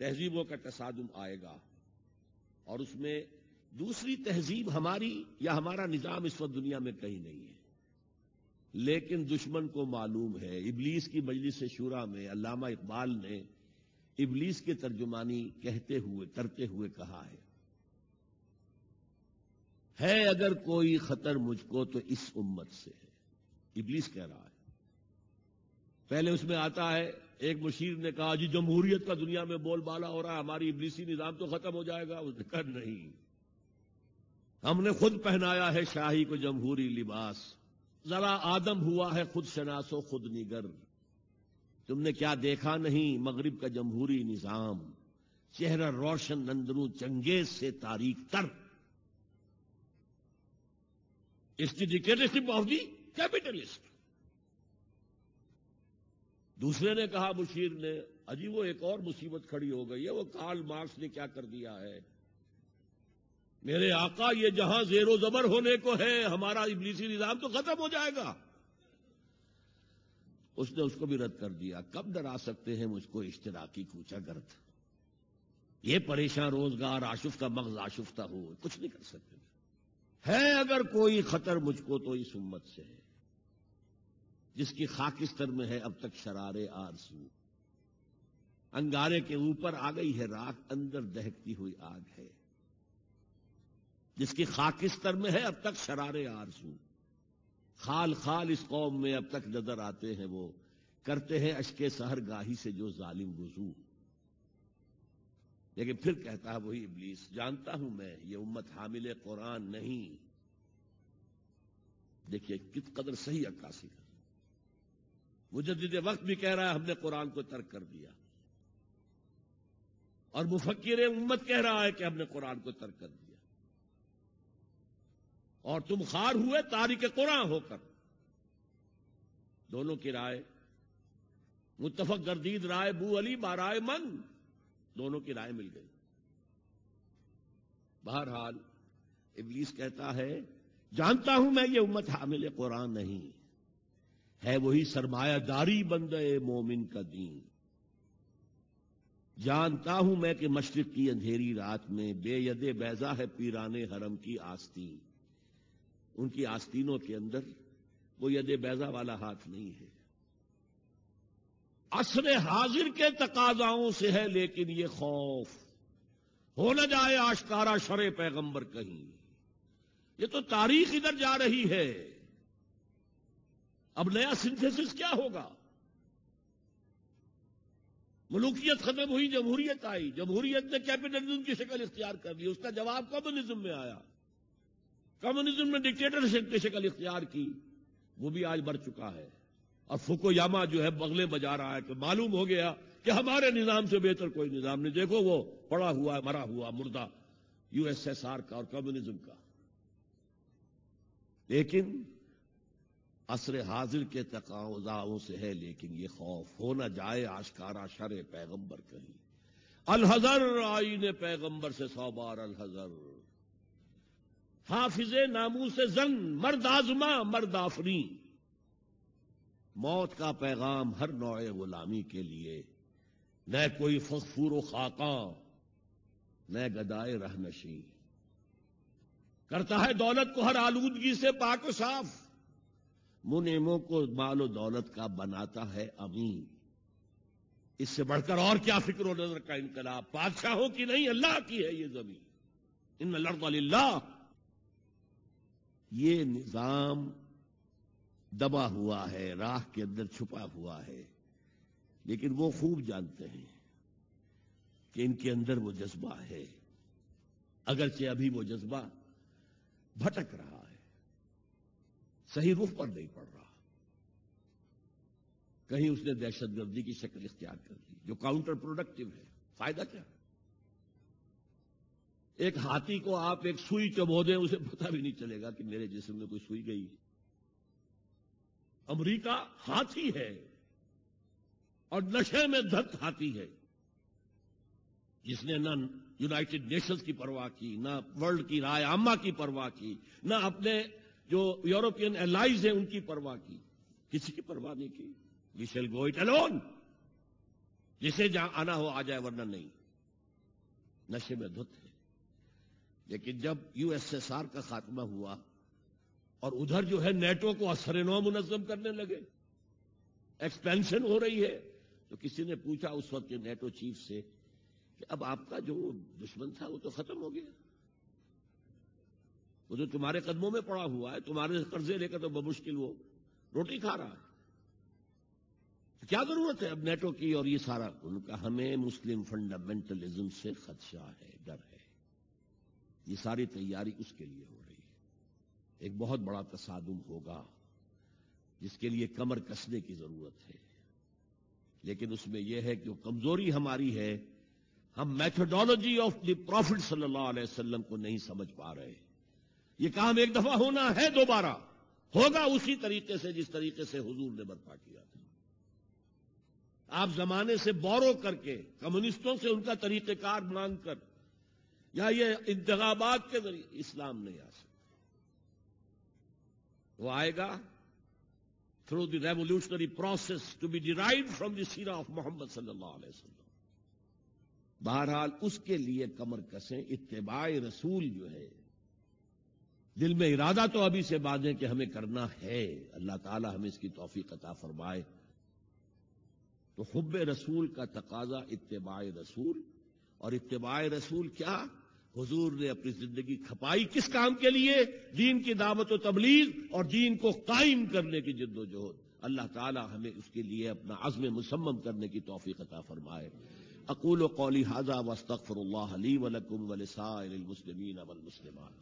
तहजीबों का तसादम आएगा और उसमें दूसरी तहजीब हमारी या हमारा निजाम इस वक्त दुनिया में कहीं नहीं है लेकिन दुश्मन को मालूम है इबलीस की मजलिस शूरा में अलामा इकबाल ने इबलीस के तर्जुमानी कहते हुए करते हुए कहा है है अगर कोई खतर मुझको तो इस उम्मत से है इबलीस कह रहा है पहले उसमें आता है एक मुशीर ने कहा जी जमहूरियत का दुनिया में बोलबाला हो रहा है हमारी इबलीसी निजाम तो खत्म हो जाएगा उसने कहा नहीं हमने खुद पहनाया है शाही को जमहूरी लिबास जरा आदम हुआ है खुद शनासो खुद निगर तुमने क्या देखा नहीं मगरब का जमहूरी निजाम चेहरा रोशन नंदरू चंगेज से तारीख तर is the of the capitalist दूसरे ने कहा मुशीर ने अजी वो एक और मुसीबत खड़ी हो गई है वो काल मार्क्स ने क्या कर दिया है मेरे आका ये जहां जेरो जबर होने को है हमारा इबलीसी निजाम तो खत्म हो जाएगा उसने उसको भी रद्द कर दिया कब डरा सकते हैं मुझको इश्तराकी कूचा गर्द ये परेशान रोजगार आशुफ का मगज का हो कुछ नहीं कर सकते है अगर कोई खतर मुझको तो इस उम्मत से है जिसकी खाकिस्तर में है अब तक शरारे आरसू अंगारे के ऊपर आ गई है राख अंदर दहकती हुई आग है जिसकी खाकिस्तर में है अब तक शरारे आरसू खाल खाल इस कौम में अब तक नजर आते हैं वो करते हैं अशके सहर गाही से जो जालिम वजू लेकिन फिर कहता है वही इब्लीस जानता हूं मैं ये उम्मत हामिल कुरान नहीं देखिए कित कदर सही अक्कासी कर मुजद वक्त भी कह रहा है हमने कुरान को तर्क कर दिया और मुफक्र उम्मत कह रहा है कि हमने कुरान को तर्क कर दिया और तुम खार हुए तारीख कुरान होकर दोनों की राय मुतफक गर्दीद राय बू अली बाराय मन दोनों की राय मिल गई बहरहाल इबलीस कहता है जानता हूं मैं ये उम्मत हामिल कुरान नहीं है वही सरमायादारी बंद मोमिन का दीन जानता हूं मैं कि मशरक की अंधेरी रात में बेयदे बैजा है पीराने हरम की आस्ती उनकी आस्तीनों के अंदर वो यदे बैजा वाला हाथ नहीं है असर हाजिर के तकाजाओं से है लेकिन ये खौफ हो न जाए आशकारा शरे पैगंबर कहीं ये तो तारीख इधर जा रही है अब नया सिंथेसिस क्या होगा मलूकियत खत्म हुई जमहूरियत आई जमहूरियत ने कैपिटलिज्म की शक्ल इख्तियार कर ली उसका जवाब कम्युनिज्म में आया कम्युनिज्म में डिक्टेटरशिप की शक्ल इख्तियार की वो भी आज बढ़ चुका है और फुकोयामा जो है बगले बजा रहा है कि मालूम हो गया कि हमारे निजाम से बेहतर कोई निजाम नहीं देखो वो पड़ा हुआ मरा हुआ मुर्दा यूएसएसआर का और कम्युनिज्म का लेकिन असर हाजिर के तकाजाओं से है लेकिन ये खौफ हो न जाए आशकारा शर पैगंबर कहीं अलहजर आईने पैगंबर से सौ बार अलहजर हाफिज नामू से जन मर्द आजमा मर्द आफरी मौत का पैगाम हर नौ गुलामी के लिए न कोई फखफूर खाका न गदाए रहनशी करता है दौलत को हर आलूदगी से पाक साफ मुनेमों को माल दौलत का बनाता है अमीर इससे बढ़कर और क्या फिक्र नजर का इनकलाब बादशाहों की नहीं अल्लाह की है ये जमीन इनमें लड़का ये निजाम दबा हुआ है राह के अंदर छुपा हुआ है लेकिन वो खूब जानते हैं कि इनके अंदर वो जज्बा है अगरचे अभी वो जज्बा भटक रहा सही रुख पर नहीं पड़ रहा कहीं उसने दहशतगर्दी की शक्ल इख्तियार कर ली जो काउंटर प्रोडक्टिव है फायदा क्या एक हाथी को आप एक सुई चबो दें उसे पता भी नहीं चलेगा कि मेरे जिसम में कोई सुई गई अमेरिका हाथी है और नशे में धत हाथी है जिसने ना यूनाइटेड नेशंस की परवाह की ना वर्ल्ड की राय आमा की परवाह की ना अपने जो यूरोपियन एलाइज हैं उनकी परवाह की किसी की परवाह नहीं की we shall go it alone जिसे जहां आना हो आ जाए वरना नहीं नशे में धुत है लेकिन जब यूएसएसआर का खात्मा हुआ और उधर जो है नेटो को असर नौ मुनजम करने लगे एक्सपेंशन हो रही है तो किसी ने पूछा उस वक्त के नेटो चीफ से कि अब आपका जो दुश्मन था वो तो खत्म हो गया वो जो तुम्हारे कदमों में पड़ा हुआ है तुम्हारे कर्जे लेकर तो बमुश्किल वो रोटी खा रहा है क्या जरूरत है अब नेटो की और ये सारा उनका हमें मुस्लिम फंडामेंटलिज्म से खदशा है डर है ये सारी तैयारी उसके लिए हो रही है एक बहुत बड़ा तसादुम होगा जिसके लिए कमर कसने की जरूरत है लेकिन उसमें यह है कि कमजोरी हमारी है हम मैथडोलॉजी ऑफ द प्रॉफिट सल्लल्लाहु अलैहि वसल्लम को नहीं समझ पा रहे ये काम एक दफा होना है दोबारा होगा उसी तरीके से जिस तरीके से हुजूर ने बर्पा किया था आप जमाने से बोरो करके कम्युनिस्टों से उनका तरीकेकार मांगकर या ये इंतबात के जरिए इस्लाम नहीं आ सकता वो आएगा through the revolutionary process to be derive from the Seerah of Mohammad सल्लल्लाहु बहरहाल उसके लिए कमर कसें इतबाई रसूल जो है दिल में इरादा तो अभी से बांधें कि हमें करना है अल्लाह ताला हमें इसकी तोफी कता फरमाए तो हब रसूल का तकाजा इतबा रसूल और इतबा रसूल क्या हुजूर ने अपनी जिंदगी खपाई किस काम के लिए दीन की दावत तबलीग और दीन को कायम करने की जिद्दोजहद अल्लाह ताला हमें उसके लिए अपना अज़म मुसम्म करने की तोफीक कता फरमाए अकूल कौली हाजा वस्तफ़र ली वलकुम मुसलमिन मुसलमान